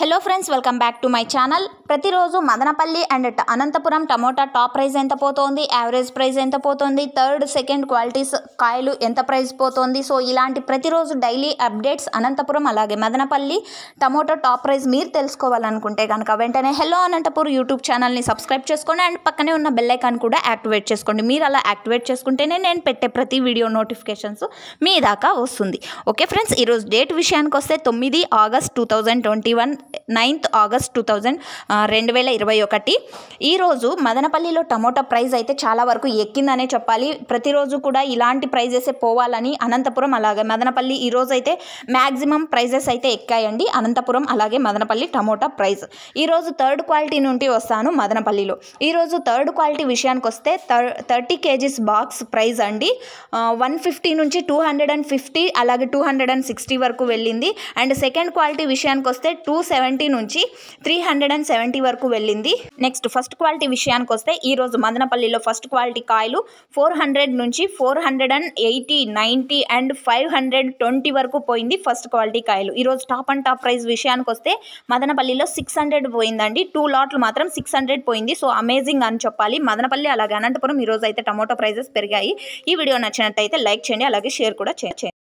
hello friends welcome back to my channel ప్రతిరోజు Madanapalle and Anantapur tomato top price ఎంత పోతోంది average price ఎంత పోతుంది థర్డ్ సెకండ్ క్వాలిటీస్ కాయలు ఎంత ప్రైస్ పోతోంది సో ఇలాంటి ప్రతిరోజు డైలీ అప్డేట్స్ అనంతపురం అలాగే మదనపల్లి టమోటా టాప్ ప్రైస్ మీరు తెలుసుకోవాలనుకుంటే కనుక వెంటనే హలో అనంతపురం యూట్యూబ్ ఛానల్ని సబ్స్క్రైబ్ చేసుకోండి అండ్ పక్కనే ఉన్న బెల్లైకాన్ కూడా యాక్టివేట్ చేసుకోండి మీరు అలా యాక్టివేట్ చేసుకుంటేనే నేను పెట్టే ప్రతి వీడియో నోటిఫికేషన్స్ మీ దాకా వస్తుంది ఓకే ఫ్రెండ్స్ ఈరోజు డేట్ విషయానికి వస్తే తొమ్మిది August two thousand twenty one ninth August two thousand రెండు వేల ఇరవై ఒకటి ఈరోజు మదనపల్లిలో టమోటా ప్రైస్ అయితే చాలా వరకు ఎక్కిందనే చెప్పాలి ప్రతిరోజు కూడా ఇలాంటి ప్రైజెసే పోవాలని అనంతపురం అలాగే మదనపల్లి ఈరోజు అయితే మ్యాక్సిమం ప్రైజెస్ అయితే ఎక్కాయండి అనంతపురం అలాగే మదనపల్లి టమోటా ప్రైస్ ఈరోజు థర్డ్ క్వాలిటీ నుండి వస్తాను మదనపల్లిలో ఈరోజు థర్డ్ క్వాలిటీ విషయానికి వస్తే థర్ థర్టీ కేజీస్ బాక్స్ ప్రైస్ అండి వన్ ఫిఫ్టీ నుంచి టూ హండ్రెడ్ అండ్ ఫిఫ్టీ అలాగే టూ హండ్రెడ్ అండ్ సిక్స్టీ వరకు వెళ్ళింది అండ్ సెకండ్ క్వాలిటీ విషయానికి వస్తే టూ సెవెంటీ నుంచి త్రీ హండ్రెడ్ అండ్ సెవెంటీ వరకు వెళ్ళింది నెక్స్ట్ ఫస్ట్ క్వాలిటీ విషయానికి వస్తే ఈరోజు మదనపల్లిలో ఫస్ట్ క్వాలిటీ కాయలు ఫోర్ హండ్రెడ్ నుంచి four hundred and eighty ninety and five hundred twenty వరకు పోయింది ఫస్ట్ క్వాలిటీ కాయలు ఈరోజు టాప్ అండ్ టాప్ ప్రైస్ విషయానికి వస్తే మదనపల్లిలో సిక్స్ హండ్రెడ్ పోయిందండి టూ లాట్లు మాత్రం సిక్స్ హండ్రెడ్ పోయింది సో అమేజింగ్ అని చెప్పాలి మదనపల్లి అలాగే అనంతపురం ఈరోజు అయితే టమోటో ప్రైజెస్ పెరిగాయి ఈ వీడియో నచ్చినట్టయితే లైక్ చేయండి అలాగే షేర్ కూడా చేయండి